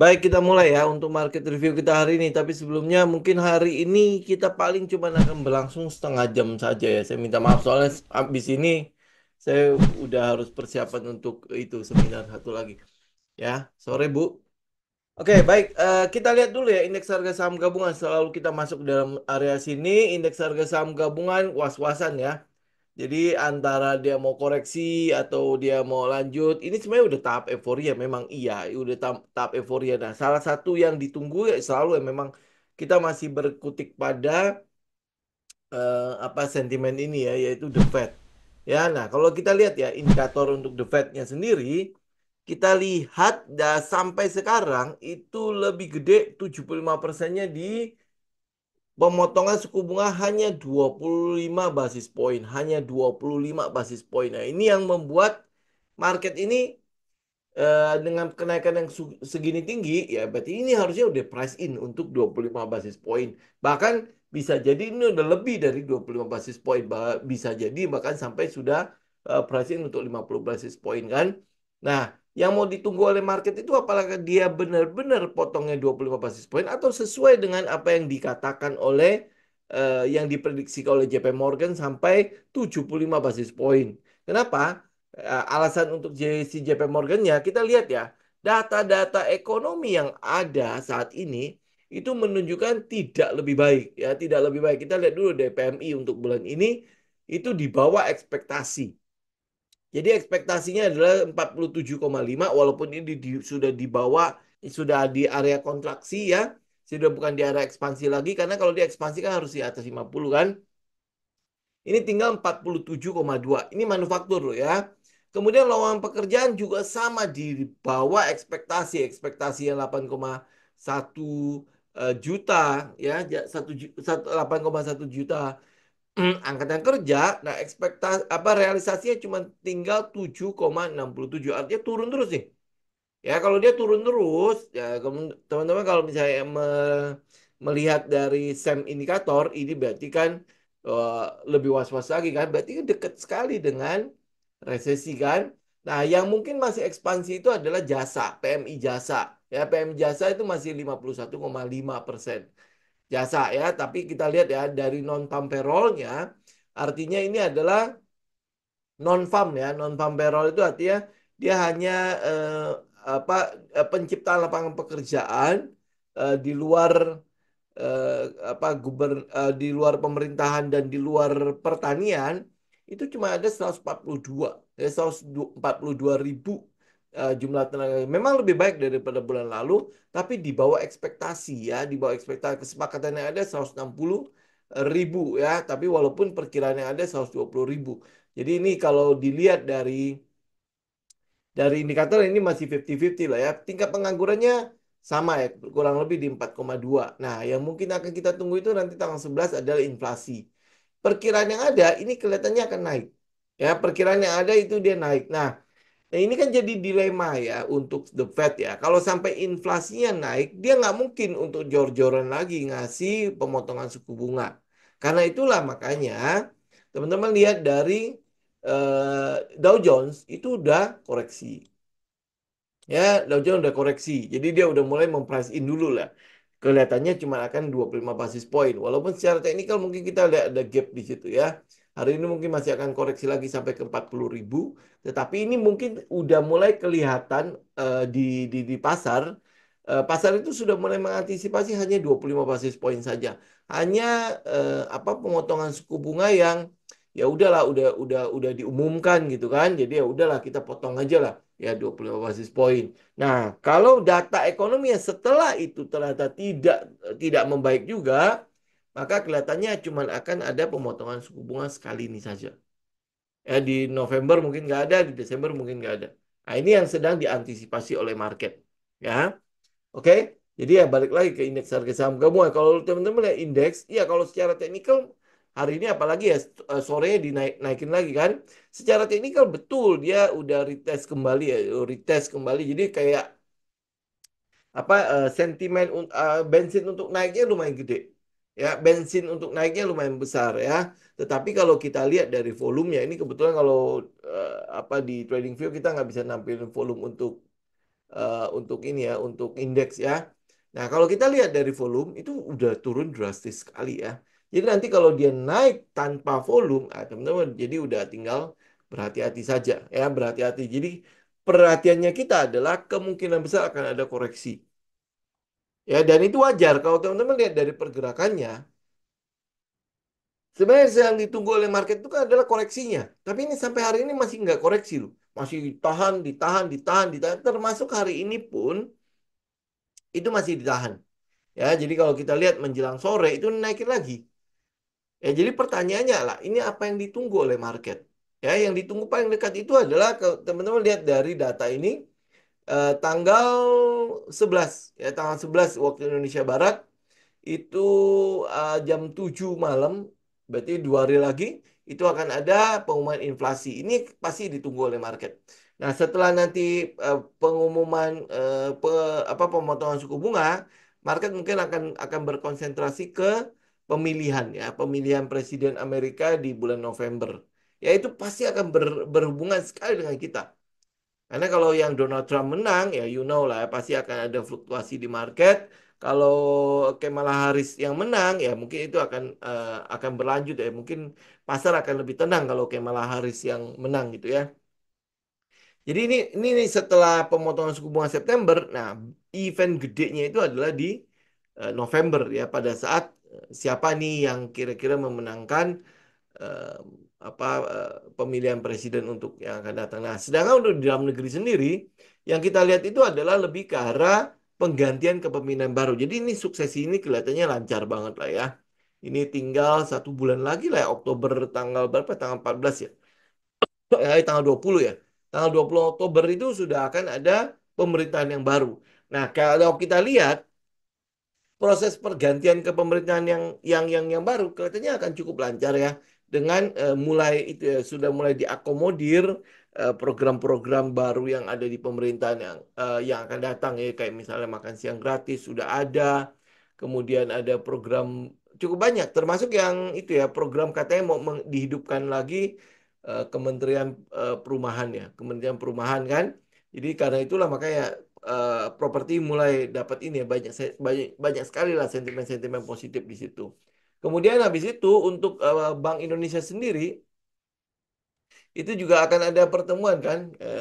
Baik, kita mulai ya untuk market review kita hari ini. Tapi sebelumnya mungkin hari ini kita paling cuma akan berlangsung setengah jam saja ya. Saya minta maaf soalnya habis ini saya udah harus persiapan untuk itu seminar satu lagi. Ya, sore Bu. Oke, baik. Uh, kita lihat dulu ya indeks harga saham gabungan. Selalu kita masuk dalam area sini, indeks harga saham gabungan was-wasan ya. Jadi antara dia mau koreksi atau dia mau lanjut, ini sebenarnya udah tahap euforia memang iya, udah tahap, tahap euforia. Nah, salah satu yang ditunggu ya selalu ya memang kita masih berkutik pada uh, apa sentimen ini ya, yaitu the Fed. Ya, nah kalau kita lihat ya indikator untuk the Fed-nya sendiri, kita lihat dah sampai sekarang itu lebih gede 75 persennya di pemotongan suku bunga hanya 25 basis point, hanya 25 basis point. Nah, ini yang membuat market ini uh, dengan kenaikan yang segini tinggi ya berarti ini harusnya udah price in untuk 25 basis point. Bahkan bisa jadi ini udah lebih dari 25 basis poin, bisa jadi bahkan sampai sudah uh, price in untuk 50 basis point kan. Nah, yang mau ditunggu oleh market itu apalagi dia benar-benar potongnya 25 basis point atau sesuai dengan apa yang dikatakan oleh uh, yang diprediksi oleh JP Morgan sampai 75 basis point. Kenapa? Uh, alasan untuk si JP Morgan ya kita lihat ya data-data ekonomi yang ada saat ini itu menunjukkan tidak lebih baik ya tidak lebih baik kita lihat dulu DPMI untuk bulan ini itu di bawah ekspektasi jadi ekspektasinya adalah 47,5 walaupun ini di, sudah dibawa sudah di area kontraksi ya, sudah bukan di area ekspansi lagi karena kalau di ekspansi kan harus di atas 50 kan. Ini tinggal 47,2. Ini manufaktur loh ya. Kemudian lowongan pekerjaan juga sama di bawah ekspektasi, ekspektasi yang 8,1 eh, juta ya, 8,1 juta Hmm, angkatan kerja, nah ekspektasi apa realisasinya cuma tinggal 7,67 artinya turun terus nih. Ya kalau dia turun terus, ya teman-teman kalau misalnya me, melihat dari SEM indikator ini berarti kan uh, lebih was-was lagi kan, berarti kan dekat sekali dengan resesi kan. Nah yang mungkin masih ekspansi itu adalah jasa, PMI jasa. Ya PMI jasa itu masih 51,5 persen jasa ya, tapi kita lihat ya dari non farm payrollnya artinya ini adalah non farm ya, non farm payroll itu artinya dia hanya eh, apa eh, penciptaan lapangan pekerjaan eh, di luar eh, apa gubern eh, di luar pemerintahan dan di luar pertanian itu cuma ada 142 ya, 142 ribu uh, jumlah tenaga memang lebih baik daripada bulan lalu, tapi di bawah ekspektasi ya, di bawah ekspektasi kesepakatan yang ada 160 ribu ya, tapi walaupun perkiraan yang ada 120 ribu. Jadi ini kalau dilihat dari dari indikator ini masih 50-50 lah ya. Tingkat penganggurannya sama ya, kurang lebih di 4,2. Nah, yang mungkin akan kita tunggu itu nanti tanggal 11 adalah inflasi. Perkiraan yang ada ini kelihatannya akan naik. Ya, perkiraan yang ada itu dia naik. Nah, Nah ini kan jadi dilema ya untuk the Fed ya. Kalau sampai inflasinya naik, dia nggak mungkin untuk jor-joran lagi ngasih pemotongan suku bunga. Karena itulah makanya teman-teman lihat dari eh, Dow Jones itu udah koreksi. Ya, Dow Jones udah koreksi. Jadi dia udah mulai memprice in dulu lah. Kelihatannya cuma akan 25 basis point. Walaupun secara teknikal mungkin kita lihat ada gap di situ ya. Hari ini mungkin masih akan koreksi lagi sampai ke 40 ribu. Tetapi ini mungkin udah mulai kelihatan uh, di, di, di pasar. Uh, pasar itu sudah mulai mengantisipasi hanya 25 basis poin saja. Hanya uh, apa pemotongan suku bunga yang ya udahlah udah udah udah diumumkan gitu kan. Jadi ya udahlah kita potong aja lah ya 25 basis poin. Nah, kalau data ekonomi setelah itu ternyata tidak tidak membaik juga, maka kelihatannya cuma akan ada pemotongan suku bunga sekali ini saja. Ya, di November mungkin nggak ada, di Desember mungkin nggak ada. Nah, ini yang sedang diantisipasi oleh market. Ya, oke. Okay? Jadi ya balik lagi ke indeks harga saham gabungan. Ya, kalau teman-teman lihat indeks, ya kalau secara teknikal hari ini apalagi ya eh, sore dinaik naikin lagi kan. Secara teknikal betul dia udah retest kembali ya, retest kembali. Jadi kayak apa eh, sentimen uh, bensin untuk naiknya lumayan gede ya bensin untuk naiknya lumayan besar ya tetapi kalau kita lihat dari volume ya ini kebetulan kalau uh, apa di trading view kita nggak bisa nampilin volume untuk uh, untuk ini ya untuk indeks ya nah kalau kita lihat dari volume itu udah turun drastis sekali ya jadi nanti kalau dia naik tanpa volume ah, teman-teman jadi udah tinggal berhati-hati saja ya berhati-hati jadi perhatiannya kita adalah kemungkinan besar akan ada koreksi Ya, dan itu wajar kalau teman-teman lihat dari pergerakannya. Sebenarnya yang ditunggu oleh market itu kan adalah koreksinya. Tapi ini sampai hari ini masih nggak koreksi loh. Masih ditahan, ditahan, ditahan, ditahan. Termasuk hari ini pun itu masih ditahan. Ya, jadi kalau kita lihat menjelang sore itu naikin lagi. Ya, jadi pertanyaannya lah, ini apa yang ditunggu oleh market? Ya, yang ditunggu paling dekat itu adalah teman-teman lihat dari data ini eh, tanggal 11 ya tanggal 11 waktu Indonesia Barat itu eh, jam 7 malam berarti dua hari lagi itu akan ada pengumuman inflasi. Ini pasti ditunggu oleh market. Nah, setelah nanti eh, pengumuman eh, pe, apa pemotongan suku bunga, market mungkin akan akan berkonsentrasi ke pemilihan ya, pemilihan presiden Amerika di bulan November. Ya itu pasti akan ber, berhubungan sekali dengan kita. Karena kalau yang Donald Trump menang, ya you know lah, pasti akan ada fluktuasi di market. Kalau Kamala Harris yang menang, ya mungkin itu akan uh, akan berlanjut ya. Mungkin pasar akan lebih tenang kalau Kamala Harris yang menang gitu ya. Jadi ini ini ini setelah pemotongan suku bunga September, nah event gedenya itu adalah di uh, November ya pada saat eh, siapa nih yang kira-kira memenangkan apa eh, pemilihan presiden untuk yang akan datang. Nah, sedangkan untuk di dalam negeri sendiri yang kita lihat itu adalah lebih ke arah penggantian kepemimpinan baru. Jadi ini suksesi ini kelihatannya lancar banget lah ya. Ini tinggal satu bulan lagi lah ya, Oktober tanggal berapa? Tanggal 14 ya. Eh, tanggal 20 ya. Tanggal 20 ya? Oktober itu sudah akan ada pemerintahan yang baru. Nah, kalau kita lihat proses pergantian kepemerintahan yang yang yang yang baru kelihatannya akan cukup lancar ya dengan uh, mulai itu ya, eh, sudah mulai diakomodir eh, program-program baru yang ada di pemerintahan yang uh, yang akan datang ya kayak misalnya makan siang gratis sudah ada kemudian ada program cukup banyak termasuk yang itu ya program katanya mau dihidupkan lagi uh, Kementerian uh, Perumahan ya Kementerian Perumahan kan jadi karena itulah makanya uh, properti mulai dapat ini ya banyak banyak banyak sekali lah sentimen-sentimen positif di situ Kemudian habis itu untuk uh, Bank Indonesia sendiri itu juga akan ada pertemuan kan. Uh,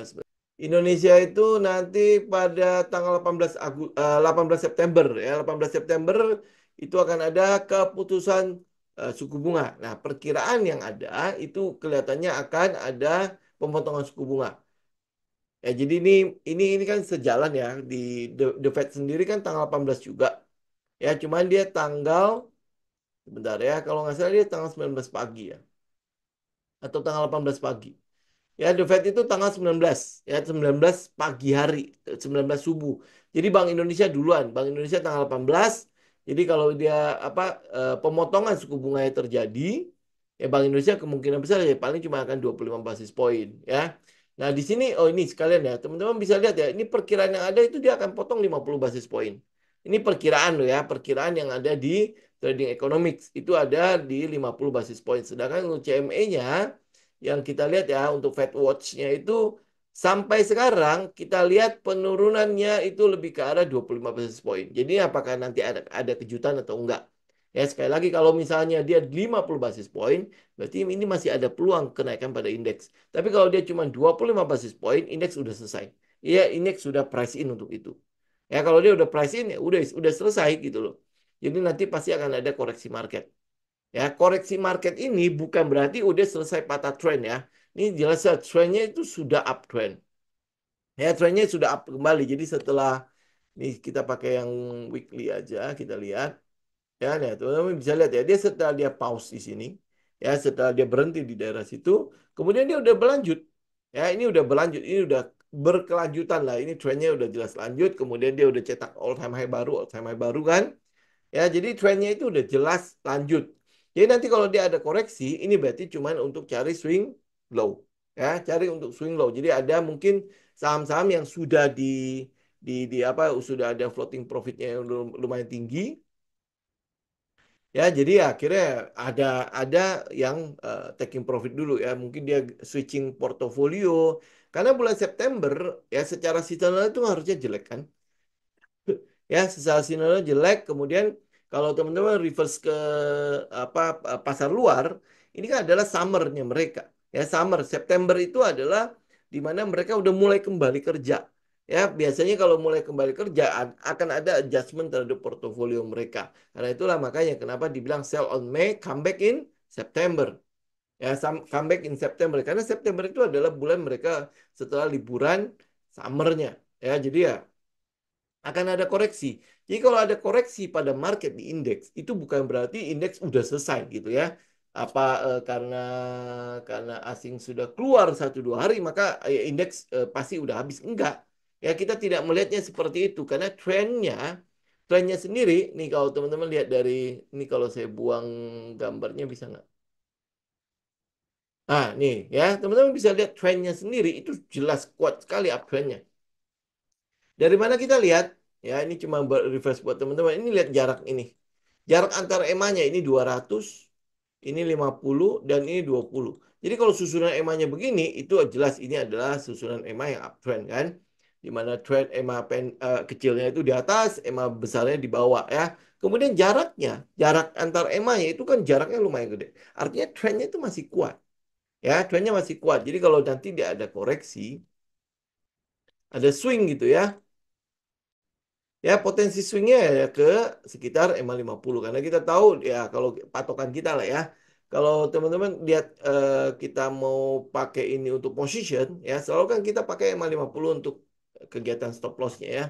Indonesia itu nanti pada tanggal 18 Agu, uh, eh, 18 September ya 18 September itu akan ada keputusan uh, suku bunga. Nah, perkiraan yang ada itu kelihatannya akan ada pemotongan suku bunga. Ya, jadi ini ini ini kan sejalan ya di The, The Fed sendiri kan tanggal 18 juga. Ya, cuman dia tanggal sebentar ya, kalau nggak salah dia tanggal 19 pagi ya. Atau tanggal 18 pagi. Ya, the Fed itu tanggal 19, ya 19 pagi hari, 19 subuh. Jadi Bank Indonesia duluan, Bank Indonesia tanggal 18. Jadi kalau dia apa eh, pemotongan suku bunga bunganya terjadi, ya Bank Indonesia kemungkinan besar ya paling cuma akan 25 basis poin, ya. Nah, di sini oh ini sekalian ya, teman-teman bisa lihat ya, ini perkiraan yang ada itu dia akan potong 50 basis poin. Ini perkiraan loh ya, perkiraan yang ada di trading economics itu ada di 50 basis point. Sedangkan untuk CME-nya yang kita lihat ya untuk Fed Watch-nya itu sampai sekarang kita lihat penurunannya itu lebih ke arah 25 basis point. Jadi apakah nanti ada ada kejutan atau enggak? Ya sekali lagi kalau misalnya dia 50 basis point, berarti ini masih ada peluang kenaikan pada indeks. Tapi kalau dia cuma 25 basis point, indeks sudah selesai. Iya, indeks sudah price in untuk itu. Ya kalau dia udah price in ya udah udah selesai gitu loh. Jadi nanti pasti akan ada koreksi market. Ya, koreksi market ini bukan berarti udah selesai patah trend ya. Ini jelas ya, trennya itu sudah uptrend. Ya, trennya sudah up kembali. Jadi setelah ini kita pakai yang weekly aja, kita lihat. Ya, nah, teman-teman bisa lihat ya, dia setelah dia pause di sini, ya setelah dia berhenti di daerah situ, kemudian dia udah berlanjut. Ya, ini udah berlanjut, ini udah berkelanjutan lah. Ini trennya udah jelas lanjut, kemudian dia udah cetak all time high baru, all time high baru kan. Ya, jadi trennya itu udah jelas lanjut. Jadi nanti kalau dia ada koreksi, ini berarti cuma untuk cari swing low. Ya, cari untuk swing low. Jadi ada mungkin saham-saham yang sudah di di di apa sudah ada floating profitnya yang lumayan tinggi. Ya, jadi akhirnya ada ada yang uh, taking profit dulu ya. Mungkin dia switching portofolio karena bulan September ya secara seasonal itu harusnya jelek kan ya sesal sinarnya jelek kemudian kalau teman-teman reverse ke apa pasar luar ini kan adalah summernya mereka ya summer September itu adalah di mana mereka udah mulai kembali kerja ya biasanya kalau mulai kembali kerja akan ada adjustment terhadap portofolio mereka karena itulah makanya kenapa dibilang sell on May come back in September ya come back in September karena September itu adalah bulan mereka setelah liburan summernya ya jadi ya akan ada koreksi. Jadi kalau ada koreksi pada market di indeks itu bukan berarti indeks udah selesai gitu ya. Apa eh, karena karena asing sudah keluar satu dua hari maka eh, indeks eh, pasti udah habis enggak? Ya kita tidak melihatnya seperti itu karena trennya trennya sendiri nih kalau teman-teman lihat dari ini kalau saya buang gambarnya bisa nggak? Ah nih ya teman-teman bisa lihat trennya sendiri itu jelas kuat sekali uptrendnya dari mana kita lihat? Ya, ini cuma reverse buat teman-teman. Ini lihat jarak ini. Jarak antara emanya ini 200, ini 50, dan ini 20. Jadi kalau susunan emanya begini, itu jelas ini adalah susunan ema yang uptrend kan. Di mana trend ema pen, uh, kecilnya itu di atas, ema besarnya di bawah ya. Kemudian jaraknya, jarak antar emanya itu kan jaraknya lumayan gede. Artinya trendnya itu masih kuat. Ya, trendnya masih kuat. Jadi kalau nanti dia ada koreksi, ada swing gitu ya ya potensi swingnya ya ke sekitar MA 50 karena kita tahu ya kalau patokan kita lah ya kalau teman-teman lihat eh, kita mau pakai ini untuk position ya selalu kan kita pakai MA 50 untuk kegiatan stop lossnya ya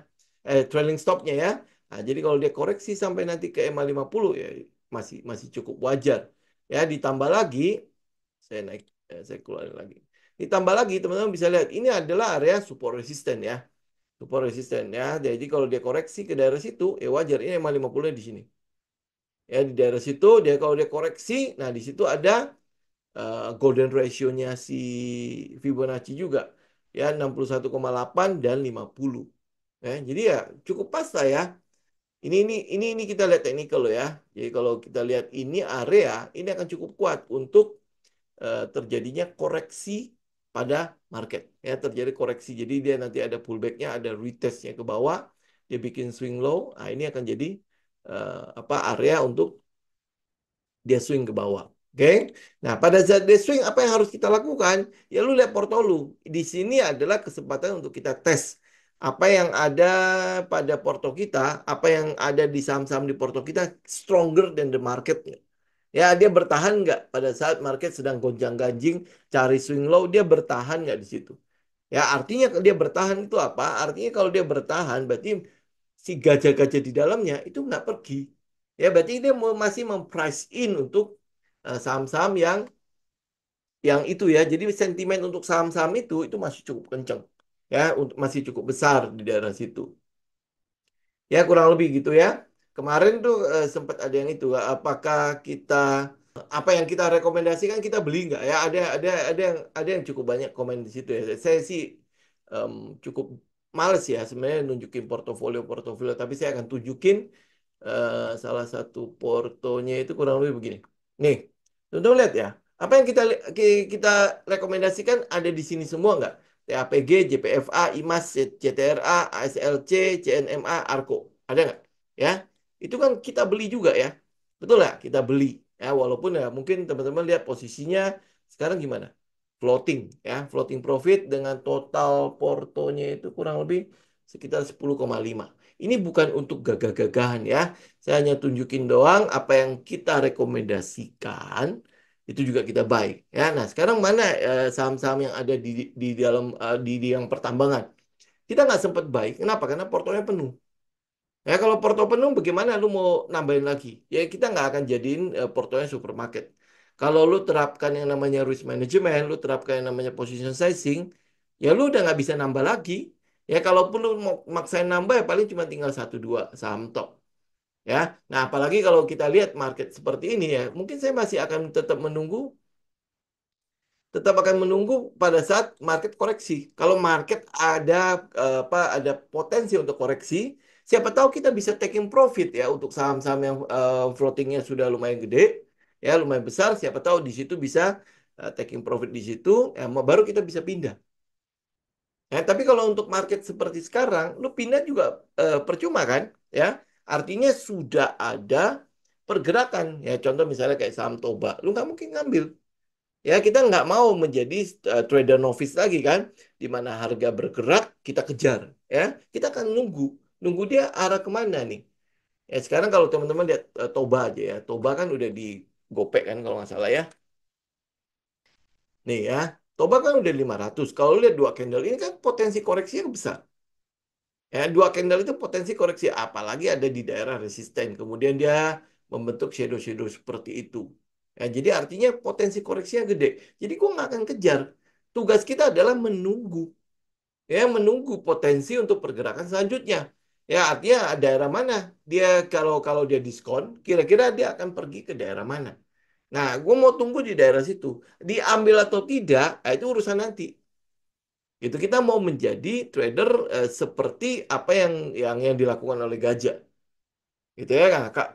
eh, trailing stopnya ya nah, jadi kalau dia koreksi sampai nanti ke MA 50 ya masih masih cukup wajar ya ditambah lagi saya naik eh, saya keluarin lagi ditambah lagi teman-teman bisa lihat ini adalah area support resisten ya support resisten ya. Jadi kalau dia koreksi ke daerah situ, ya wajar ini emang 50 di sini. Ya di daerah situ dia kalau dia koreksi, nah di situ ada uh, golden ratio-nya si Fibonacci juga ya 61,8 dan 50. Ya, jadi ya cukup pas lah ya. Ini ini ini ini kita lihat teknikal ya. Jadi kalau kita lihat ini area ini akan cukup kuat untuk uh, terjadinya koreksi pada market ya terjadi koreksi jadi dia nanti ada pullbacknya ada retestnya ke bawah dia bikin swing low nah ini akan jadi uh, apa area untuk dia swing ke bawah oke okay? nah pada saat dia swing apa yang harus kita lakukan ya lu lihat portolu di sini adalah kesempatan untuk kita tes apa yang ada pada porto kita apa yang ada di saham-saham di porto kita stronger than the market Ya, dia bertahan nggak pada saat market sedang gonjang-ganjing, cari swing low, dia bertahan nggak di situ. Ya, artinya dia bertahan itu apa? Artinya kalau dia bertahan, berarti si gajah-gajah di dalamnya itu nggak pergi. Ya, berarti dia masih memprice in untuk eh, saham-saham yang yang itu ya. Jadi sentimen untuk saham-saham itu itu masih cukup kenceng. Ya, untuk masih cukup besar di daerah situ. Ya, kurang lebih gitu ya. Kemarin tuh eh, sempat ada yang itu, eh, apakah kita apa yang kita rekomendasikan kita beli nggak ya? Ada ada ada yang ada yang cukup banyak komen di situ ya. Saya sih um, cukup males ya sebenarnya nunjukin portofolio-portofolio, tapi saya akan tunjukin uh, salah satu portonya itu kurang lebih begini. Nih, teman-teman lihat ya, apa yang kita kita rekomendasikan ada di sini semua nggak? TAPG, JPFA, IMAS, CTRA, ASLC, CNMA, ARKO. Ada nggak? Ya itu kan kita beli juga ya. Betul nggak? Kita beli. Ya, walaupun ya mungkin teman-teman lihat posisinya sekarang gimana? Floating ya, floating profit dengan total portonya itu kurang lebih sekitar 10,5. Ini bukan untuk gagah-gagahan ya. Saya hanya tunjukin doang apa yang kita rekomendasikan itu juga kita baik ya nah sekarang mana eh, saham-saham eh, yang ada di di dalam eh, di, di yang pertambangan kita nggak sempat baik kenapa karena portonya penuh Ya kalau Porto penuh bagaimana lu mau nambahin lagi? Ya kita nggak akan jadiin uh, Portonya supermarket. Kalau lu terapkan yang namanya risk management, lu terapkan yang namanya position sizing, ya lu udah nggak bisa nambah lagi. Ya kalaupun lu mau maksain nambah ya paling cuma tinggal satu dua saham top. Ya, nah apalagi kalau kita lihat market seperti ini ya, mungkin saya masih akan tetap menunggu tetap akan menunggu pada saat market koreksi. Kalau market ada eh, apa ada potensi untuk koreksi, siapa tahu kita bisa taking profit ya untuk saham-saham yang uh, floatingnya sudah lumayan gede ya lumayan besar siapa tahu di situ bisa uh, taking profit di situ ya, baru kita bisa pindah ya, tapi kalau untuk market seperti sekarang, lu pindah juga uh, percuma kan? Ya, artinya sudah ada pergerakan. Ya, contoh misalnya kayak saham Toba, lu nggak mungkin ngambil. Ya, kita nggak mau menjadi uh, trader novice lagi kan, di mana harga bergerak kita kejar. Ya, kita akan nunggu nunggu dia arah kemana nih. Ya sekarang kalau teman-teman lihat uh, Toba aja ya, Toba kan udah digopek kan kalau nggak salah ya. Nih ya, Toba kan udah 500. Kalau lihat dua candle ini kan potensi koreksi yang besar. Ya, dua candle itu potensi koreksi apalagi ada di daerah resisten. Kemudian dia membentuk shadow-shadow seperti itu. Ya, jadi artinya potensi koreksinya gede. Jadi gua nggak akan kejar. Tugas kita adalah menunggu. Ya, menunggu potensi untuk pergerakan selanjutnya. Ya artinya daerah mana dia kalau kalau dia diskon, kira-kira dia akan pergi ke daerah mana. Nah, gue mau tunggu di daerah situ. Diambil atau tidak, ah, itu urusan nanti. Itu kita mau menjadi trader eh, seperti apa yang yang yang dilakukan oleh gajah. Gitu ya,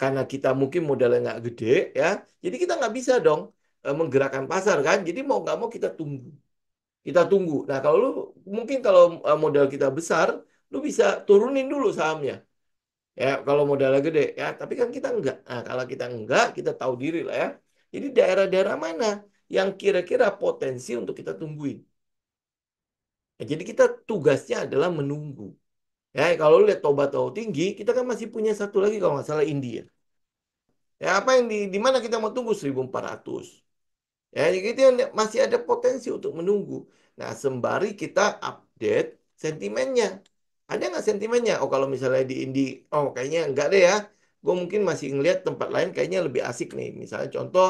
karena kita mungkin modalnya nggak gede ya, jadi kita nggak bisa dong eh, menggerakkan pasar kan. Jadi mau nggak mau kita tunggu, kita tunggu. Nah kalau lu mungkin kalau eh, modal kita besar, lu bisa turunin dulu sahamnya. Ya, kalau modalnya gede ya, tapi kan kita enggak. Nah, kalau kita enggak, kita tahu diri lah ya. Jadi daerah-daerah mana yang kira-kira potensi untuk kita tungguin. Nah, jadi kita tugasnya adalah menunggu. Ya, kalau lihat Toba tahu tinggi, kita kan masih punya satu lagi kalau nggak salah India. Ya, apa yang di, di mana kita mau tunggu 1400. Ya, jadi kita masih ada potensi untuk menunggu. Nah, sembari kita update sentimennya ada nggak sentimennya? Oh kalau misalnya di Indi, oh kayaknya nggak deh ya. Gue mungkin masih ngelihat tempat lain kayaknya lebih asik nih. Misalnya contoh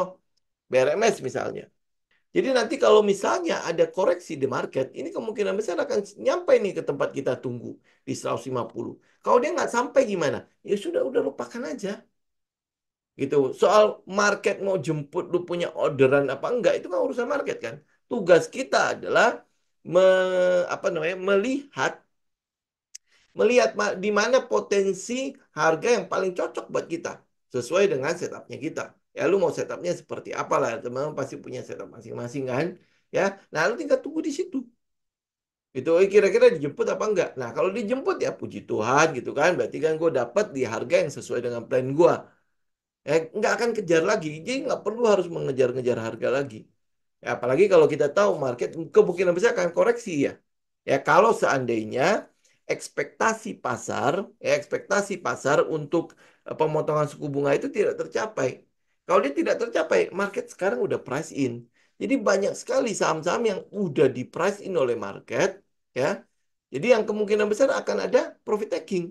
BRMS misalnya. Jadi nanti kalau misalnya ada koreksi di market, ini kemungkinan besar akan nyampe nih ke tempat kita tunggu di 150. Kalau dia nggak sampai gimana? Ya sudah, udah lupakan aja. Gitu. Soal market mau jemput lu punya orderan apa enggak itu kan urusan market kan. Tugas kita adalah me, apa namanya melihat melihat di mana potensi harga yang paling cocok buat kita sesuai dengan setupnya kita. Ya lu mau setupnya seperti apa lah teman-teman pasti punya setup masing-masing kan? Ya, nah lu tinggal tunggu di situ. Itu eh, kira-kira dijemput apa enggak? Nah kalau dijemput ya puji Tuhan gitu kan, berarti kan gue dapat di harga yang sesuai dengan plan gue. Ya, nggak akan kejar lagi, jadi nggak perlu harus mengejar-ngejar harga lagi. Ya, apalagi kalau kita tahu market kemungkinan besar akan koreksi ya. Ya kalau seandainya ekspektasi pasar, ya, ekspektasi pasar untuk eh, pemotongan suku bunga itu tidak tercapai. Kalau dia tidak tercapai, market sekarang udah price in. Jadi banyak sekali saham-saham yang udah di price in oleh market, ya. Jadi yang kemungkinan besar akan ada profit taking.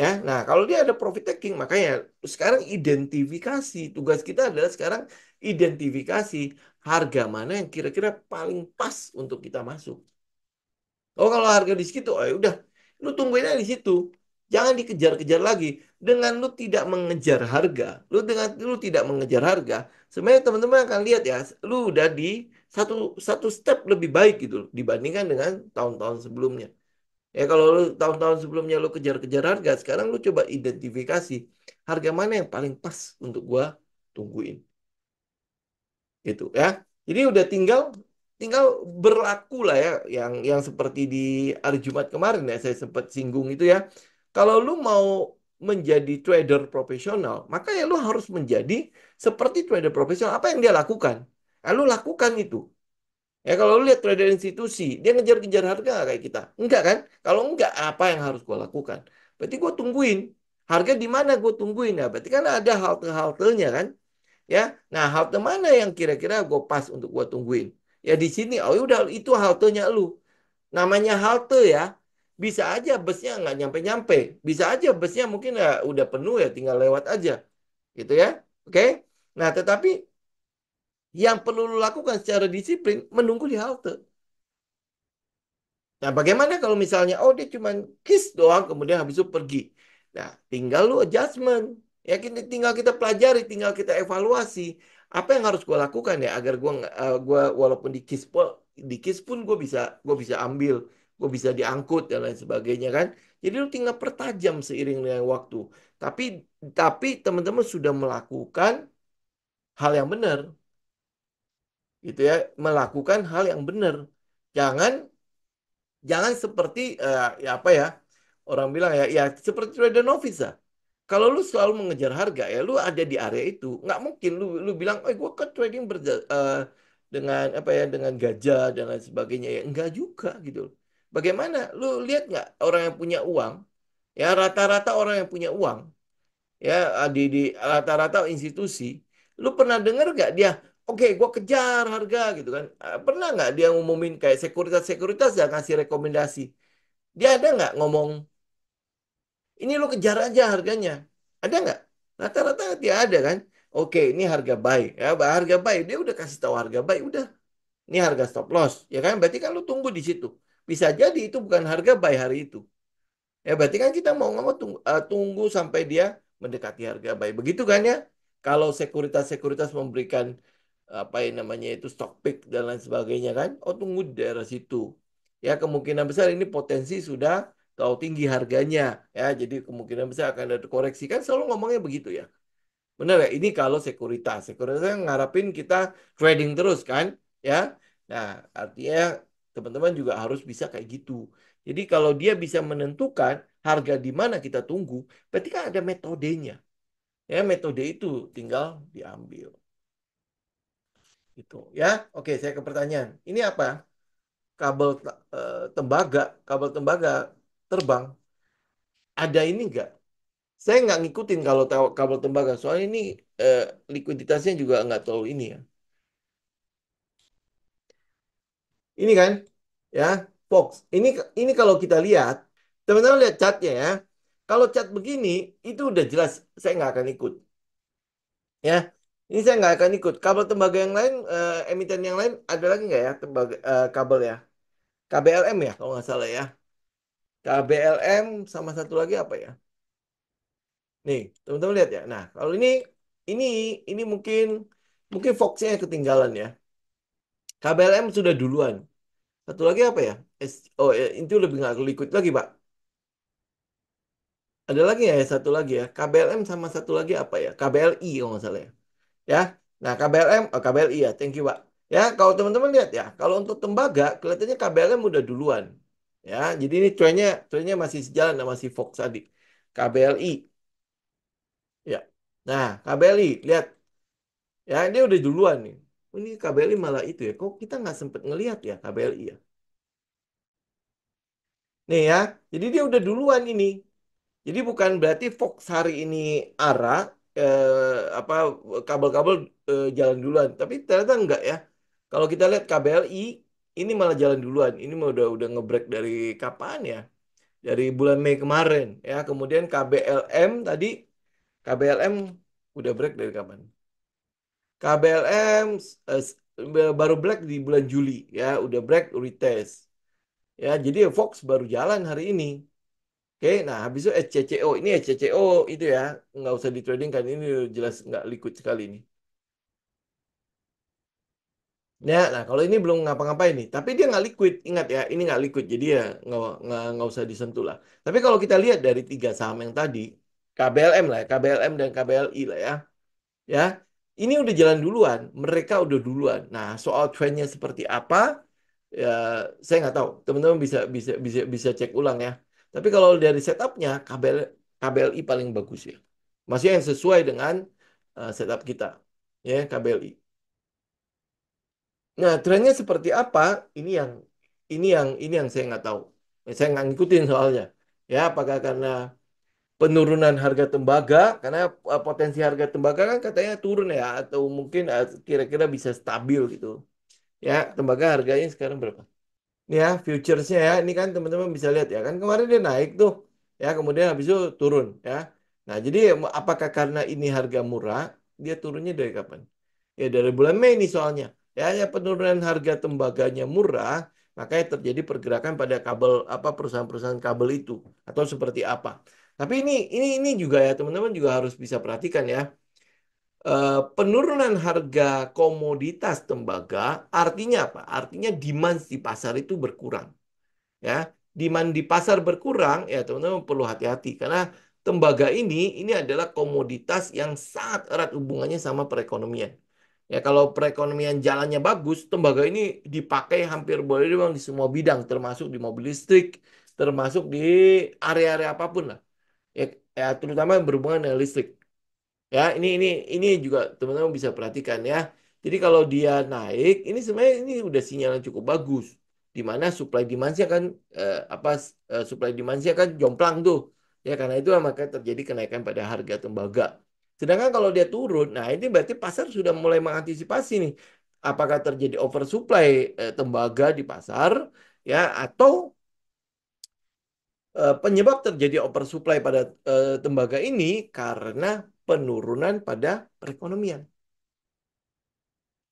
Ya, nah kalau dia ada profit taking, makanya sekarang identifikasi tugas kita adalah sekarang identifikasi harga mana yang kira-kira paling pas untuk kita masuk. Oh kalau harga di situ, oh ya udah, lu tungguin aja di situ. Jangan dikejar-kejar lagi. Dengan lu tidak mengejar harga, lu dengan lu tidak mengejar harga, sebenarnya teman-teman akan lihat ya, lu udah di satu satu step lebih baik gitu dibandingkan dengan tahun-tahun sebelumnya. Ya kalau lu tahun-tahun sebelumnya lu kejar-kejar harga, sekarang lu coba identifikasi harga mana yang paling pas untuk gua tungguin. Gitu ya. Jadi udah tinggal tinggal berlaku lah ya yang yang seperti di hari Jumat kemarin ya saya sempat singgung itu ya. Kalau lu mau menjadi trader profesional, maka ya lu harus menjadi seperti trader profesional. Apa yang dia lakukan? Ya, lu lakukan itu. Ya kalau lu lihat trader institusi, dia ngejar-ngejar harga gak kayak kita? Enggak kan? Kalau enggak, apa yang harus gua lakukan? Berarti gua tungguin. Harga di mana gua tungguin? Ya, berarti kan ada halte halte nya kan? Ya, nah halte mana yang kira-kira gua pas untuk gua tungguin? ya di sini oh udah itu halte nya lu namanya halte ya bisa aja busnya nggak nyampe-nyampe bisa aja busnya mungkin ya udah penuh ya tinggal lewat aja gitu ya oke nah tetapi yang perlu lu lakukan secara disiplin menunggu di halte nah bagaimana kalau misalnya oh dia cuma kiss doang kemudian habis itu pergi nah tinggal lu adjustment ya tinggal kita pelajari tinggal kita evaluasi apa yang harus gue lakukan ya agar gue uh, gua walaupun di pun dikis pun gue bisa gue bisa ambil gue bisa diangkut dan lain sebagainya kan jadi lu tinggal pertajam seiring dengan waktu tapi tapi teman-teman sudah melakukan hal yang benar gitu ya melakukan hal yang benar jangan jangan seperti uh, ya apa ya orang bilang ya ya seperti trader novice kalau lu selalu mengejar harga ya lu ada di area itu nggak mungkin lu lu bilang oh eh, gue ke trading berja uh, dengan apa ya dengan gajah dan lain sebagainya ya enggak juga gitu bagaimana lu lihat nggak orang yang punya uang ya rata-rata orang yang punya uang ya eh, di di rata-rata institusi lu pernah dengar nggak dia oke okay, gue kejar harga gitu kan pernah nggak dia ngumumin kayak sekuritas sekuritas yang ngasih rekomendasi dia ada nggak ngomong ini lo kejar aja harganya. Ada nggak? Rata-rata tidak ya ada kan? Oke, ini harga buy. Ya, harga buy. Dia udah kasih tahu harga buy. Udah. Ini harga stop loss. Ya kan? Berarti kan lo tunggu di situ. Bisa jadi itu bukan harga buy hari itu. Ya berarti kan kita mau nggak mau tunggu, uh, tunggu sampai dia mendekati harga buy. Begitu kan ya? Kalau sekuritas-sekuritas memberikan apa yang namanya itu stock pick dan lain sebagainya kan, oh tunggu di daerah situ. Ya kemungkinan besar ini potensi sudah terlalu tinggi harganya ya jadi kemungkinan besar akan ada koreksi kan selalu ngomongnya begitu ya benar ya ini kalau sekuritas sekuritas ngarapin kita trading terus kan ya nah artinya teman-teman juga harus bisa kayak gitu jadi kalau dia bisa menentukan harga di mana kita tunggu berarti kan ada metodenya ya metode itu tinggal diambil gitu ya oke saya ke pertanyaan ini apa kabel eh, tembaga kabel tembaga terbang. Ada ini enggak? Saya nggak ngikutin kalau kabel tembaga. Soalnya ini eh, likuiditasnya juga nggak terlalu ini ya. Ini kan, ya, Fox. Ini ini kalau kita lihat, teman-teman lihat catnya ya. Kalau cat begini, itu udah jelas saya nggak akan ikut. Ya, ini saya nggak akan ikut. Kabel tembaga yang lain, eh, emiten yang lain ada lagi nggak ya tembaga eh, kabel ya? KBLM ya kalau nggak salah ya. KBLM sama satu lagi apa ya? Nih, teman-teman lihat ya. Nah, kalau ini ini ini mungkin mungkin fox ketinggalan ya. KBLM sudah duluan. Satu lagi apa ya? Oh, ya, itu lebih nggak ikut lagi, Pak. Ada lagi ya satu lagi ya. KBLM sama satu lagi apa ya? KBLI kalau nggak salah ya. Ya. Nah, KBLM, oh, KBLI ya. Thank you, Pak. Ya, kalau teman-teman lihat ya, kalau untuk tembaga kelihatannya KBLM udah duluan. Ya, jadi ini trennya trennya masih sejalan sama si Fox tadi. KBLI. Ya. Nah, KBLI lihat. Ya, dia udah duluan nih. Oh, ini KBLI malah itu ya. Kok kita nggak sempet ngelihat ya KBLI ya? Nih ya. Jadi dia udah duluan ini. Jadi bukan berarti Fox hari ini arah eh, apa kabel-kabel eh, jalan duluan, tapi ternyata enggak ya. Kalau kita lihat KBLI ini malah jalan duluan. Ini udah udah ngebreak dari kapan ya? Dari bulan Mei kemarin ya. Kemudian KBLM tadi KBLM udah break dari kapan? KBLM uh, eh, baru break di bulan Juli ya, udah break retest. Ya, jadi Fox baru jalan hari ini. Oke, nah habis itu SCCO ini SCCO itu ya nggak usah ditradingkan ini jelas nggak liquid sekali ini. Ya, nah kalau ini belum ngapa-ngapain nih, tapi dia nggak liquid. Ingat ya, ini nggak liquid, jadi ya nggak usah disentuh lah. Tapi kalau kita lihat dari tiga saham yang tadi, KBLM lah, ya, KBLM dan KBLI lah ya, ya ini udah jalan duluan, mereka udah duluan. Nah, soal trennya seperti apa, ya saya nggak tahu. Teman-teman bisa bisa bisa bisa cek ulang ya. Tapi kalau dari setupnya, KBL, KBLI paling bagus ya. Maksudnya yang sesuai dengan uh, setup kita, ya KBLI. Nah, trennya seperti apa? Ini yang ini yang ini yang saya nggak tahu. Eh, saya nggak ngikutin soalnya. Ya, apakah karena penurunan harga tembaga? Karena eh, potensi harga tembaga kan katanya turun ya, atau mungkin eh, kira-kira bisa stabil gitu. Ya, tembaga harganya sekarang berapa? Ya, futuresnya ya. Ini kan teman-teman bisa lihat ya. Kan kemarin dia naik tuh. Ya, kemudian habis itu turun ya. Nah, jadi apakah karena ini harga murah, dia turunnya dari kapan? Ya, dari bulan Mei ini soalnya ya, ya penurunan harga tembaganya murah, makanya terjadi pergerakan pada kabel apa perusahaan-perusahaan kabel itu atau seperti apa. Tapi ini ini ini juga ya teman-teman juga harus bisa perhatikan ya. Eh, penurunan harga komoditas tembaga artinya apa? Artinya demand di pasar itu berkurang. Ya, demand di pasar berkurang ya teman-teman perlu hati-hati karena tembaga ini ini adalah komoditas yang sangat erat hubungannya sama perekonomian. Ya kalau perekonomian jalannya bagus, tembaga ini dipakai hampir boleh dibilang di semua bidang, termasuk di mobil listrik, termasuk di area-area apapun lah. Ya, ya terutama yang berhubungan dengan listrik. Ya, ini ini ini juga teman-teman bisa perhatikan ya. Jadi kalau dia naik, ini sebenarnya ini udah sinyal yang cukup bagus. Di mana supply demandnya kan eh, apa eh, supply demandnya kan jomplang tuh. Ya karena itu makanya terjadi kenaikan pada harga tembaga. Sedangkan kalau dia turun, nah ini berarti pasar sudah mulai mengantisipasi nih apakah terjadi oversupply eh, tembaga di pasar ya atau eh, penyebab terjadi oversupply pada eh, tembaga ini karena penurunan pada perekonomian.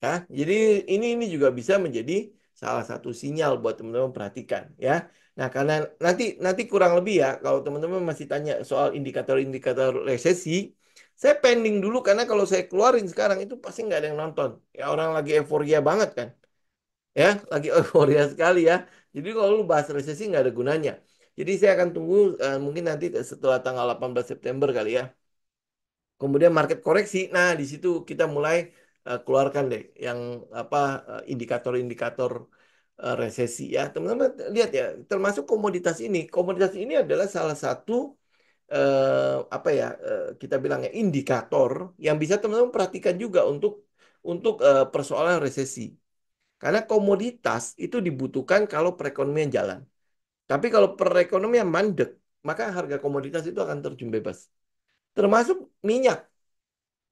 Nah, jadi ini ini juga bisa menjadi salah satu sinyal buat teman-teman perhatikan ya. Nah, karena nanti nanti kurang lebih ya kalau teman-teman masih tanya soal indikator-indikator resesi saya pending dulu karena kalau saya keluarin sekarang itu pasti nggak ada yang nonton. Ya orang lagi euforia banget kan. Ya, lagi euforia sekali ya. Jadi kalau lu bahas resesi nggak ada gunanya. Jadi saya akan tunggu uh, mungkin nanti setelah tanggal 18 September kali ya. Kemudian market koreksi. Nah, di situ kita mulai uh, keluarkan deh yang apa eh, indikator-indikator uh, resesi ya. Teman-teman lihat ya, termasuk komoditas ini. Komoditas ini adalah salah satu eh, apa ya eh, kita bilangnya indikator yang bisa teman-teman perhatikan juga untuk untuk eh, persoalan resesi. Karena komoditas itu dibutuhkan kalau perekonomian jalan. Tapi kalau perekonomian mandek, maka harga komoditas itu akan terjun bebas. Termasuk minyak.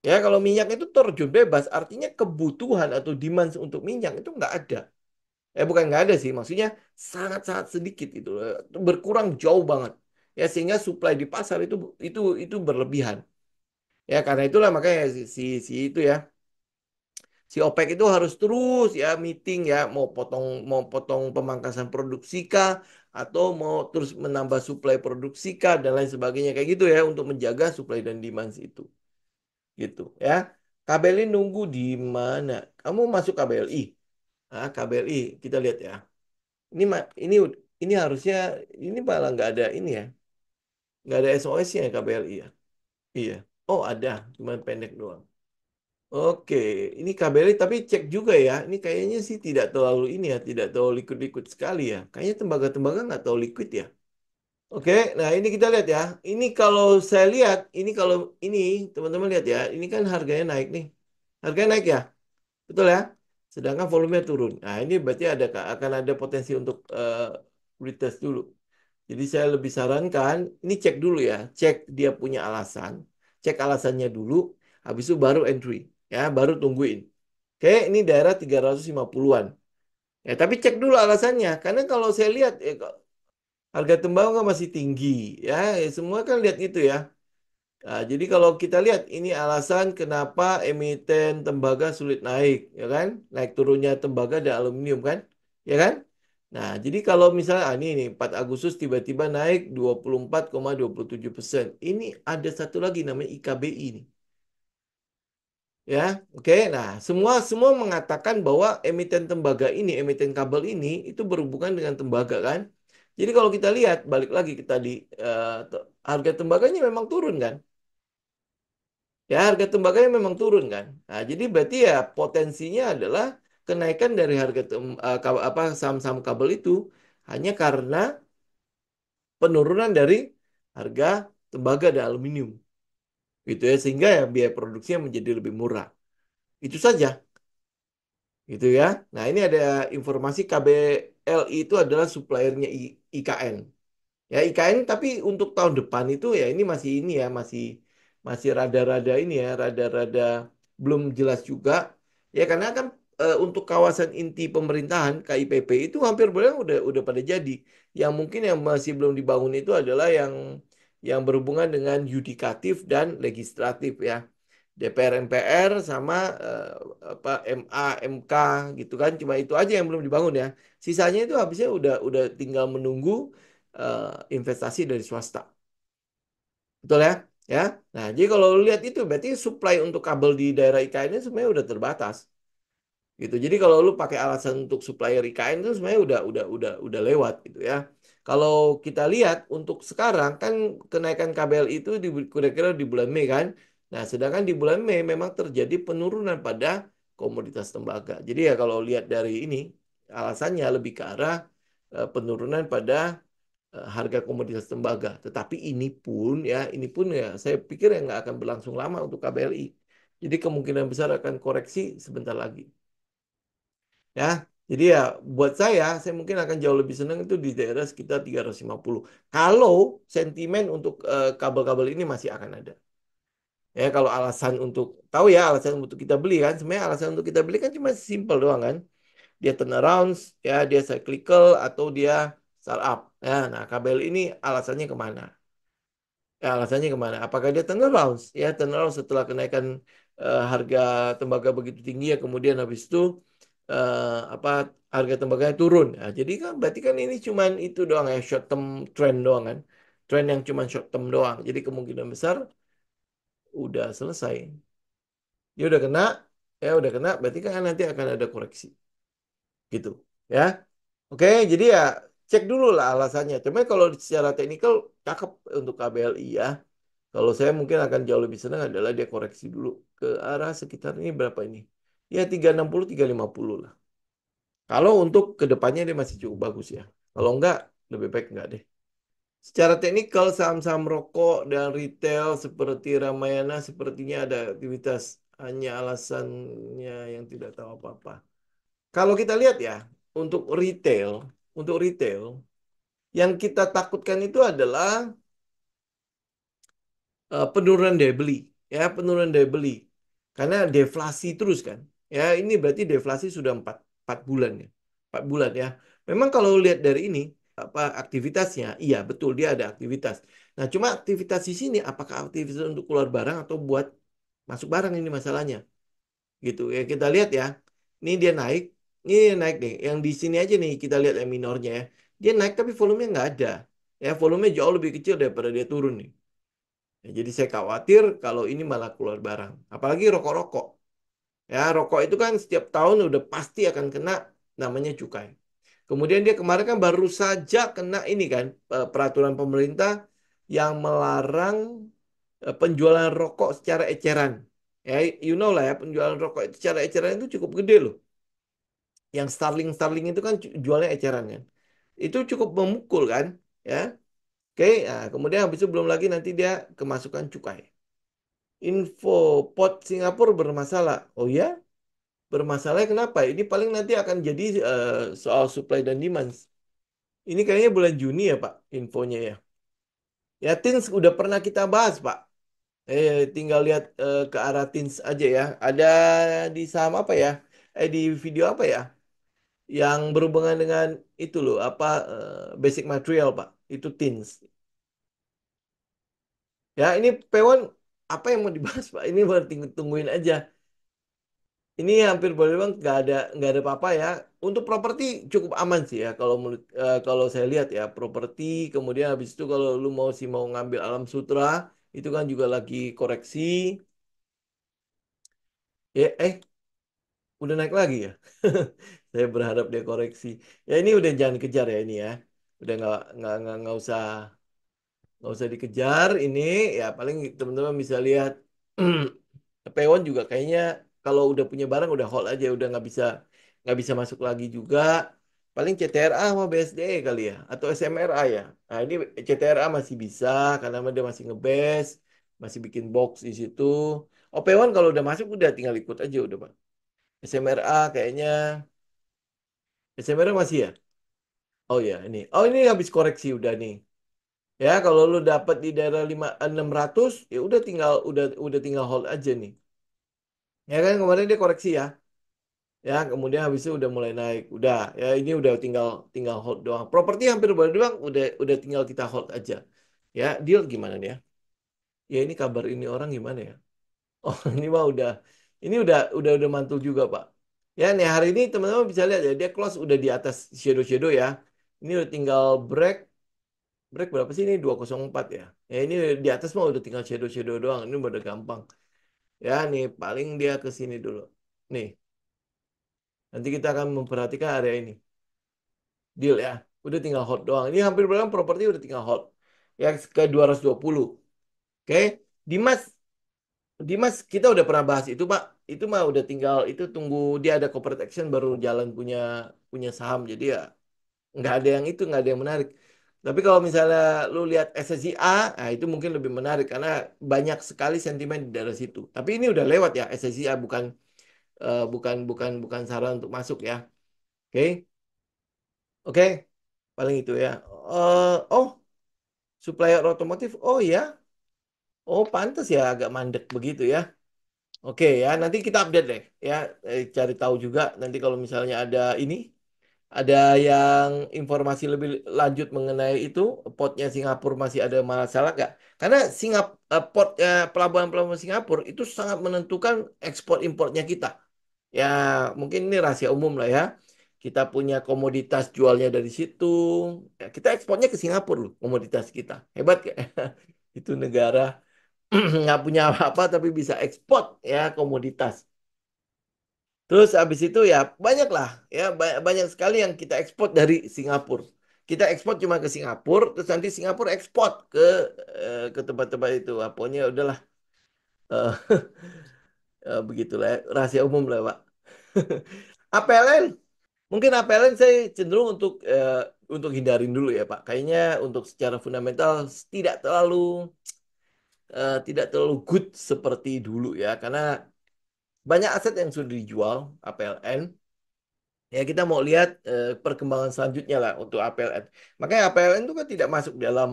Ya, kalau minyak itu terjun bebas, artinya kebutuhan atau demand untuk minyak itu nggak ada. Eh bukan nggak ada sih, maksudnya sangat-sangat sedikit itu berkurang jauh banget ya sehingga supply di pasar itu itu itu berlebihan ya karena itulah makanya si si itu ya si OPEC itu harus terus ya meeting ya mau potong mau potong pemangkasan produksi kah atau mau terus menambah suplai produksi kah dan lain sebagainya kayak gitu ya untuk menjaga supply dan demand itu gitu ya KBLI nunggu di mana kamu masuk KBLI ah KBLI kita lihat ya ini ini ini harusnya ini malah nggak ada ini ya Nggak ada SOS ya KBLI ya? Iya. Oh ada, cuma pendek doang. Oke, ini KBLI tapi cek juga ya. Ini kayaknya sih tidak terlalu ini ya, tidak terlalu liquid-liquid sekali ya. Kayaknya tembaga-tembaga nggak terlalu liquid ya. Oke, nah ini kita lihat ya. Ini kalau saya lihat, ini kalau ini teman-teman lihat ya, ini kan harganya naik nih. Harganya naik ya, betul ya. Sedangkan volumenya turun. Nah ini berarti ada akan ada potensi untuk uh, retest dulu. Jadi saya lebih sarankan, ini cek dulu ya, cek dia punya alasan, cek alasannya dulu, habis itu baru entry, ya baru tungguin. Oke, ini daerah 350-an. Ya, tapi cek dulu alasannya, karena kalau saya lihat ya, harga tembaga kan masih tinggi, ya, ya semua kan lihat itu ya. Nah, jadi kalau kita lihat ini alasan kenapa emiten tembaga sulit naik, ya kan? Naik turunnya tembaga dan aluminium kan? Ya kan? Nah, jadi kalau misalnya ah, ini nih 4 Agustus tiba-tiba naik 24,27 persen. Ini ada satu lagi namanya IKBI ini Ya, oke. Okay? Nah, semua semua mengatakan bahwa emiten tembaga ini, emiten kabel ini itu berhubungan dengan tembaga kan? Jadi kalau kita lihat balik lagi kita di uh, eh, harga tembaganya memang turun kan? Ya, harga tembaganya memang turun kan? Nah, jadi berarti ya potensinya adalah kenaikan dari harga eh, apa saham-saham kabel itu hanya karena penurunan dari harga tembaga dan aluminium. Gitu ya, sehingga ya biaya produksinya menjadi lebih murah. Itu saja. Gitu ya. Nah, ini ada informasi KBL itu adalah suppliernya IKN. Ya, IKN tapi untuk tahun depan itu ya ini masih ini ya, masih masih rada-rada ini ya, rada-rada belum jelas juga. Ya karena kan Eh, untuk kawasan inti pemerintahan KIPP itu hampir boleh udah udah pada jadi. Yang mungkin yang masih belum dibangun itu adalah yang yang berhubungan dengan yudikatif dan legislatif ya. DPR MPR sama uh, apa MA MK gitu kan cuma itu aja yang belum dibangun ya. Sisanya itu habisnya udah udah tinggal menunggu uh, investasi dari swasta. Betul ya? Ya. Nah, jadi kalau lihat itu berarti supply untuk kabel di daerah IKN ini sebenarnya udah terbatas gitu. Jadi kalau lu pakai alasan untuk supplier IKN itu sebenarnya udah udah udah udah lewat gitu ya. Kalau kita lihat untuk sekarang kan kenaikan KBL itu di, kira-kira di bulan Mei kan. Nah, sedangkan di bulan Mei memang terjadi penurunan pada komoditas tembaga. Jadi ya kalau lihat dari ini alasannya lebih ke arah eh, penurunan pada eh, harga komoditas tembaga. Tetapi ini pun ya ini pun ya saya pikir ya nggak akan berlangsung lama untuk KBLI. Jadi kemungkinan besar akan koreksi sebentar lagi ya jadi ya buat saya, saya mungkin akan jauh lebih senang itu di daerah sekitar 350. Kalau sentimen untuk eh, kabel-kabel uh, ini masih akan ada. Ya, kalau alasan untuk tahu ya alasan untuk kita beli kan, sebenarnya alasan untuk kita beli kan cuma simple doang kan. Dia turnaround, ya dia cyclical atau dia startup. Ya, nah kabel ini alasannya kemana? Ya, alasannya kemana? Apakah dia turnaround? Ya turnaround setelah kenaikan uh, harga tembaga begitu tinggi ya kemudian habis itu uh, apa harga tembaganya turun. Nah, jadi kan berarti kan ini cuman itu doang ya short term trend doang kan. Trend yang cuman short term doang. Jadi kemungkinan besar udah selesai. Dia ya udah kena, ya udah kena berarti kan nanti akan ada koreksi. Gitu, ya. Oke, jadi ya cek dulu lah alasannya. Cuma kalau secara teknikal cakep untuk KBLI ya. Kalau saya mungkin akan jauh lebih senang adalah dia koreksi dulu ke arah sekitar ini berapa ini? ya 360 350 lah. Kalau untuk kedepannya dia masih cukup bagus ya. Kalau enggak lebih baik enggak deh. Secara teknikal saham-saham rokok dan retail seperti Ramayana sepertinya ada aktivitas hanya alasannya yang tidak tahu apa-apa. Kalau kita lihat ya, untuk retail, untuk retail yang kita takutkan itu adalah eh, penurunan daya beli, ya penurunan daya beli. Karena deflasi terus kan. Ya, ini berarti deflasi sudah 4, 4 bulan ya. 4 bulan ya. Memang kalau lihat dari ini apa aktivitasnya? Iya, betul dia ada aktivitas. Nah, cuma aktivitas di sini apakah aktivitas untuk keluar barang atau buat masuk barang ini masalahnya. Gitu. Ya kita lihat ya. Ini dia naik, ini dia naik nih. Yang di sini aja nih kita lihat yang minornya ya. Dia naik tapi volumenya nggak ada. Ya, volumenya jauh lebih kecil daripada dia turun nih. Ya, jadi saya khawatir kalau ini malah keluar barang. Apalagi rokok-rokok. Ya, rokok itu kan setiap tahun udah pasti akan kena namanya cukai. Kemudian dia kemarin kan baru saja kena ini kan e, peraturan pemerintah yang melarang e, penjualan rokok secara eceran. Ya, you know lah ya, penjualan rokok itu secara eceran itu cukup gede loh. Yang Starling-Starling itu kan jualnya eceran kan. Itu cukup memukul kan, ya. Oke, nah, kemudian habis itu belum lagi nanti dia kemasukan cukai info pot Singapura bermasalah. Oh ya? Bermasalah kenapa? Ini paling nanti akan jadi uh, soal supply dan demand. Ini kayaknya bulan Juni ya Pak infonya ya. Ya Tins udah pernah kita bahas Pak. Eh tinggal lihat uh, ke arah Tins aja ya. Ada di saham apa ya? Eh di video apa ya? Yang berhubungan dengan itu loh apa uh, basic material Pak. Itu Tins. Ya ini Pewan apa yang mau dibahas pak ini baru tungguin aja ini hampir boleh bang nggak ada nggak ada apa-apa ya untuk properti cukup aman sih ya kalau uh, kalau saya lihat ya properti kemudian habis itu kalau lu mau sih mau ngambil alam sutra itu kan juga lagi koreksi ya eh udah naik lagi ya saya berharap dia koreksi ya ini udah jangan kejar ya ini ya udah nggak nggak nggak usah nggak usah dikejar ini ya paling teman-teman bisa lihat Pewon juga kayaknya kalau udah punya barang udah hold aja udah nggak bisa nggak bisa masuk lagi juga paling CTRA sama BSD kali ya atau SMRA ya nah ini CTRA masih bisa karena dia masih ngebes masih bikin box di situ OP1 kalau udah masuk udah tinggal ikut aja udah pak SMRA kayaknya SMRA masih ya oh ya ini oh ini habis koreksi udah nih Ya, kalau lu dapat di daerah 5 600, ya udah tinggal udah udah tinggal hold aja nih. Ya kan kemarin dia koreksi ya. Ya, kemudian habis itu udah mulai naik. Udah, ya ini udah tinggal tinggal hold doang. Properti hampir baru doang udah udah tinggal kita hold aja. Ya, deal gimana nih ya? Ya ini kabar ini orang gimana ya? Oh, ini mah udah ini udah udah udah mantul juga, Pak. Ya, nih hari ini teman-teman bisa lihat ya, dia close udah di atas shadow-shadow ya. Ini udah tinggal break break berapa sih ini 204 ya. Ya ini di atas mah udah tinggal shadow-shadow doang. Ini udah gampang. Ya nih paling dia ke sini dulu. Nih. Nanti kita akan memperhatikan area ini. Deal ya. Udah tinggal hot doang. Ini hampir berapa properti udah tinggal hot ya ke 220. Oke. Okay. Dimas. Dimas kita udah pernah bahas itu Pak. Itu mah udah tinggal itu tunggu dia ada corporate action baru jalan punya punya saham. Jadi ya nggak ada yang itu nggak ada yang menarik tapi kalau misalnya lu lihat SSI A, nah itu mungkin lebih menarik karena banyak sekali sentimen di daerah situ. Tapi ini udah lewat ya SSI A bukan uh, bukan bukan bukan saran untuk masuk ya. Oke. Okay? Oke. Okay? Paling itu ya. Uh, oh. Supplier otomotif. Oh ya. Oh, pantas ya agak mandek begitu ya. Oke okay, ya, nanti kita update deh ya, eh, cari tahu juga nanti kalau misalnya ada ini ada yang informasi lebih lanjut mengenai itu portnya Singapura masih ada masalah nggak? Karena Singap eh, port eh, pelabuhan-pelabuhan Singapura itu sangat menentukan ekspor impornya kita. Ya mungkin ini rahasia umum lah ya. Kita punya komoditas jualnya dari situ. Ya, kita ekspornya ke Singapura loh komoditas kita. Hebat kayak itu negara nggak punya apa-apa tapi bisa ekspor ya komoditas. Terus habis itu ya banyaklah ya banyak sekali yang kita ekspor dari Singapura. Kita ekspor cuma ke Singapura, terus nanti Singapura ekspor ke eh, ke tempat-tempat itu. Apanya ah, udahlah. Uh, uh, begitulah ya, rahasia umum lah, Pak. APLN mungkin APLN saya cenderung untuk uh, untuk hindarin dulu ya, Pak. Kayaknya untuk secara fundamental tidak terlalu uh, tidak terlalu good seperti dulu ya karena banyak aset yang sudah dijual APLN. Ya kita mau lihat eh, perkembangan selanjutnya lah untuk APLN. Makanya APLN itu kan tidak masuk dalam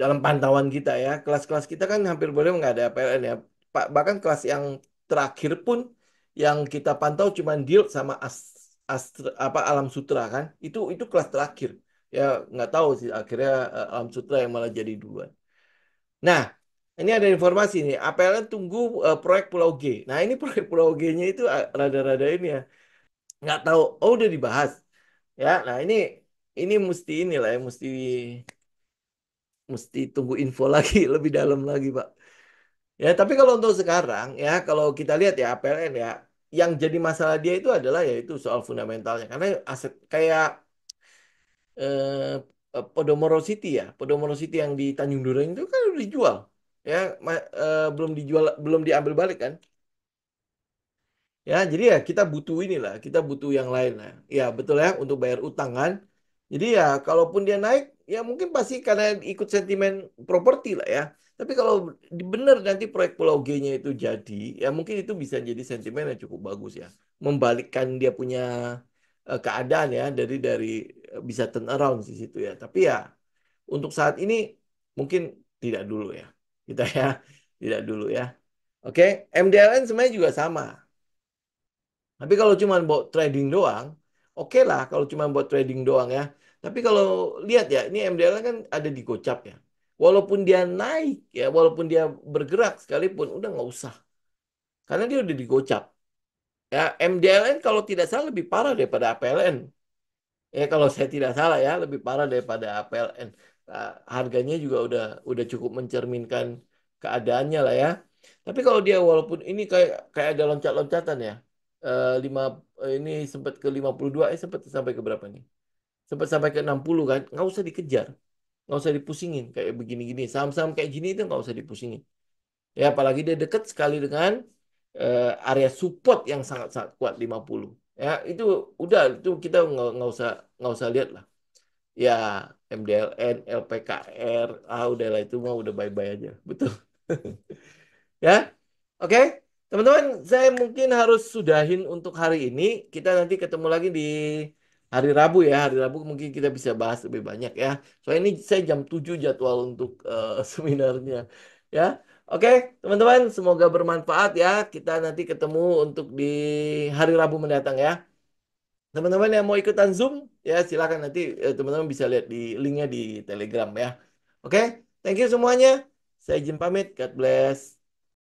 dalam pantauan kita ya. Kelas-kelas kita kan hampir boleh nggak ada APLN ya. Bahkan kelas yang terakhir pun yang kita pantau cuma deal sama as, astra, apa alam sutra kan. Itu itu kelas terakhir. Ya nggak tahu sih akhirnya eh, alam sutra yang malah jadi duluan. Nah, ini ada informasi nih, APLN tunggu uh, proyek Pulau G. Nah ini proyek Pulau G-nya itu eh, rada-rada ini ya, nggak tahu. Oh udah dibahas, ya. Nah ini ini mesti inilah ya, mesti mesti tunggu info lagi lebih dalam lagi pak. Ya tapi kalau untuk sekarang ya kalau kita lihat ya APLN ya, yang jadi masalah dia itu adalah yaitu soal fundamentalnya karena aset kayak eh, Podomoro City ya, Podomoro City yang di Tanjung Duren itu kan udah dijual ya uh, belum dijual belum diambil balik kan ya jadi ya kita butuh inilah kita butuh yang lain lah ya betul ya untuk bayar utang kan jadi ya kalaupun dia naik ya mungkin pasti karena ikut sentimen properti lah ya tapi kalau benar nanti proyek Pulau G-nya itu jadi ya mungkin itu bisa jadi sentimen yang cukup bagus ya membalikkan dia punya eh, keadaan ya dari dari eh, bisa turn around di situ ya tapi ya untuk saat ini mungkin tidak dulu ya kita gitu ya tidak dulu ya oke MDLN sebenarnya juga sama tapi kalau cuma buat trading doang oke okay lah kalau cuma buat trading doang ya tapi kalau lihat ya ini MDLN kan ada di gocap ya walaupun dia naik ya walaupun dia bergerak sekalipun udah nggak usah karena dia udah digocap ya MDLN kalau tidak salah lebih parah daripada APLN ya kalau saya tidak salah ya lebih parah daripada APLN Ah, harganya juga udah udah cukup mencerminkan keadaannya lah ya. Tapi kalau dia walaupun ini kayak kayak ada loncat-loncatan ya. Eh, lima eh, ini sempat ke 52 eh sempat sampai ke berapa nih? Sempat sampai ke 60 kan. Nggak usah dikejar. Nggak usah dipusingin kayak begini-gini. Saham-saham kayak gini itu nggak usah dipusingin. Ya apalagi dia dekat sekali dengan eh, area support yang sangat-sangat kuat 50. Ya, itu udah itu kita nggak, nggak usah nggak usah lihat lah ya MDLN, LPKR, ah udahlah itu mah udah bye-bye aja, betul. ya, oke. Okay? Teman-teman, saya mungkin harus sudahin untuk hari ini. Kita nanti ketemu lagi di hari Rabu ya. Hari Rabu mungkin kita bisa bahas lebih banyak ya. Soalnya ini saya jam 7 jadwal untuk uh, seminarnya. Ya. Oke, teman-teman, semoga bermanfaat ya. Kita nanti ketemu untuk di hari Rabu mendatang ya teman-teman yang mau ikutan Zoom, ya silakan nanti eh, teman-teman bisa lihat di linknya di Telegram ya. Oke, okay? thank you semuanya. Saya izin pamit. God bless.